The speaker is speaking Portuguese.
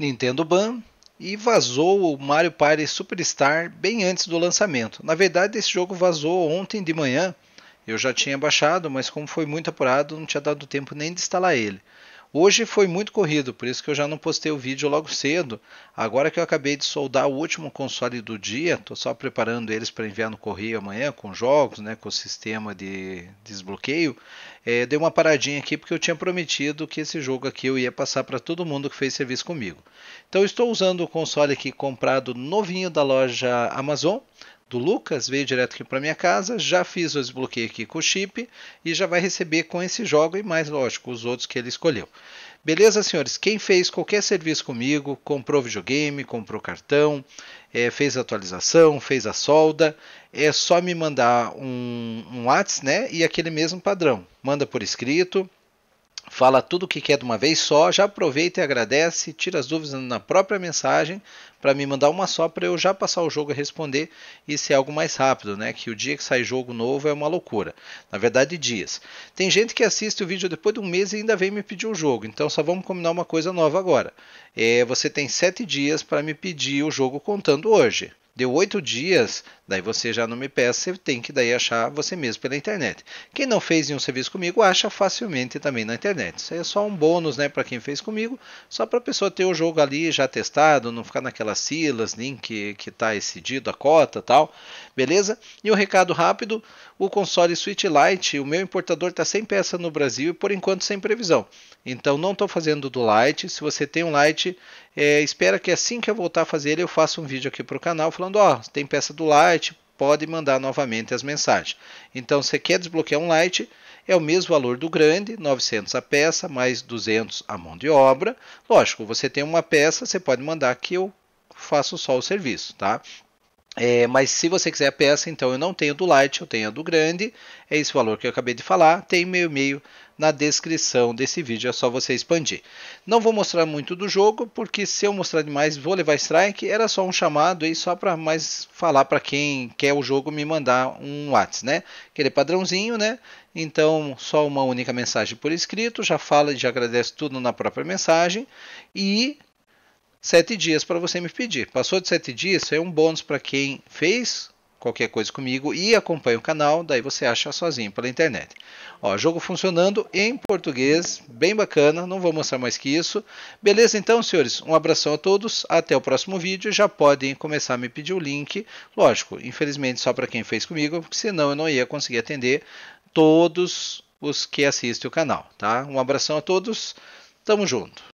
Nintendo Ban e vazou o Mario Party Superstar bem antes do lançamento. Na verdade, esse jogo vazou ontem de manhã. Eu já tinha baixado, mas como foi muito apurado, não tinha dado tempo nem de instalar ele. Hoje foi muito corrido, por isso que eu já não postei o vídeo logo cedo. Agora que eu acabei de soldar o último console do dia, estou só preparando eles para enviar no correio amanhã com jogos, né, com o sistema de desbloqueio. É, dei uma paradinha aqui porque eu tinha prometido que esse jogo aqui eu ia passar para todo mundo que fez serviço comigo. Então estou usando o console aqui comprado novinho da loja Amazon do Lucas, veio direto aqui para minha casa, já fiz o desbloqueio aqui com o chip e já vai receber com esse jogo e mais, lógico, os outros que ele escolheu. Beleza, senhores? Quem fez qualquer serviço comigo, comprou videogame, comprou cartão, é, fez atualização, fez a solda, é só me mandar um, um WhatsApp, né? E aquele mesmo padrão. Manda por escrito, fala tudo o que quer de uma vez só, já aproveita e agradece, tira as dúvidas na própria mensagem para me mandar uma só para eu já passar o jogo a responder e ser algo mais rápido, né? Que o dia que sai jogo novo é uma loucura. Na verdade, dias. Tem gente que assiste o vídeo depois de um mês e ainda vem me pedir o um jogo, então só vamos combinar uma coisa nova agora. É, você tem sete dias para me pedir o jogo contando hoje. Deu oito dias, daí você já não me peça, você tem que daí achar você mesmo pela internet. Quem não fez nenhum serviço comigo, acha facilmente também na internet. Isso aí é só um bônus né, para quem fez comigo, só para a pessoa ter o jogo ali já testado, não ficar naquelas silas, link que está excedido, a cota tal. Beleza? E um recado rápido: o console Switch Lite, o meu importador está sem peça no Brasil e por enquanto sem previsão. Então não estou fazendo do Lite. Se você tem um Lite, é, espera que assim que eu voltar a fazer ele, eu faça um vídeo aqui para o canal falando: ó, oh, tem peça do Lite, pode mandar novamente as mensagens. Então, se quer desbloquear um Lite, é o mesmo valor do grande, 900 a peça, mais 200 a mão de obra. Lógico, você tem uma peça, você pode mandar que eu faço só o serviço, tá? É, mas se você quiser a peça, então eu não tenho do light, eu tenho a do grande. É esse valor que eu acabei de falar. Tem meu e-mail na descrição desse vídeo, é só você expandir. Não vou mostrar muito do jogo, porque se eu mostrar demais vou levar strike. Era só um chamado aí, só para mais falar para quem quer o jogo me mandar um WhatsApp, né? Aquele é padrãozinho, né? Então, só uma única mensagem por escrito, já fala e já agradece tudo na própria mensagem. E sete dias para você me pedir. Passou de sete dias, é um bônus para quem fez qualquer coisa comigo e acompanha o canal, daí você acha sozinho pela internet. Ó, jogo funcionando em português, bem bacana, não vou mostrar mais que isso. Beleza então, senhores? Um abração a todos, até o próximo vídeo, já podem começar a me pedir o link. Lógico, infelizmente só para quem fez comigo, senão eu não ia conseguir atender todos os que assistem o canal, tá? Um abração a todos, tamo junto.